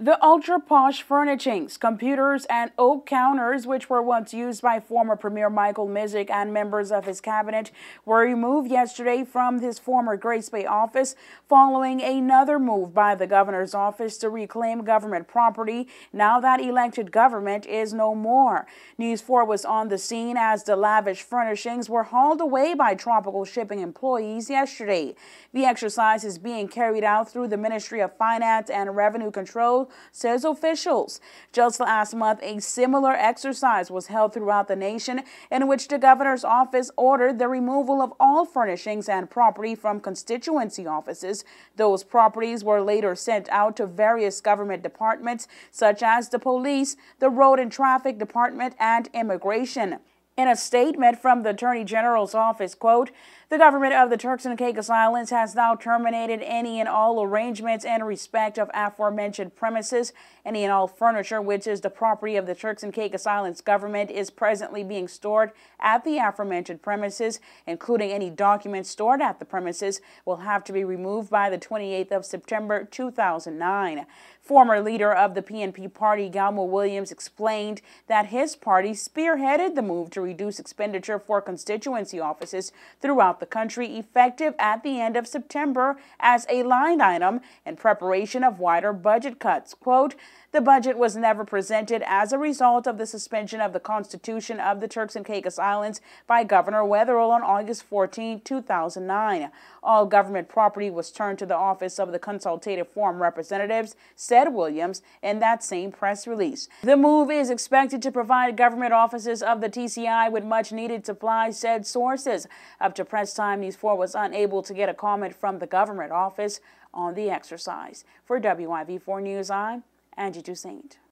The ultra posh furnishings, computers, and oak counters, which were once used by former Premier Michael Mizik and members of his cabinet, were removed yesterday from his former Grace Bay office following another move by the governor's office to reclaim government property now that elected government is no more. News 4 was on the scene as the lavish furnishings were hauled away by tropical shipping employees yesterday. The exercise is being carried out through the Ministry of Finance and Revenue Control says officials. Just last month, a similar exercise was held throughout the nation in which the governor's office ordered the removal of all furnishings and property from constituency offices. Those properties were later sent out to various government departments such as the police, the road and traffic department, and immigration. In a statement from the Attorney General's office, quote, the government of the Turks and Caicos Islands has now terminated any and all arrangements in respect of aforementioned premises. Any and all furniture, which is the property of the Turks and Caicos Islands government, is presently being stored at the aforementioned premises, including any documents stored at the premises, will have to be removed by the 28th of September 2009. Former leader of the PNP party, Galmo Williams, explained that his party spearheaded the move to reduce expenditure for constituency offices throughout the country effective at the end of September as a line item in preparation of wider budget cuts. Quote, the budget was never presented as a result of the suspension of the Constitution of the Turks and Caicos Islands by Governor Wetherill on August 14, 2009. All government property was turned to the Office of the Consultative Forum Representatives, said Williams in that same press release. The move is expected to provide government offices of the TCI with much needed supplies, said sources. Up to press time, News 4 was unable to get a comment from the government office on the exercise. For WIV4 News, I'm Angie Toussaint.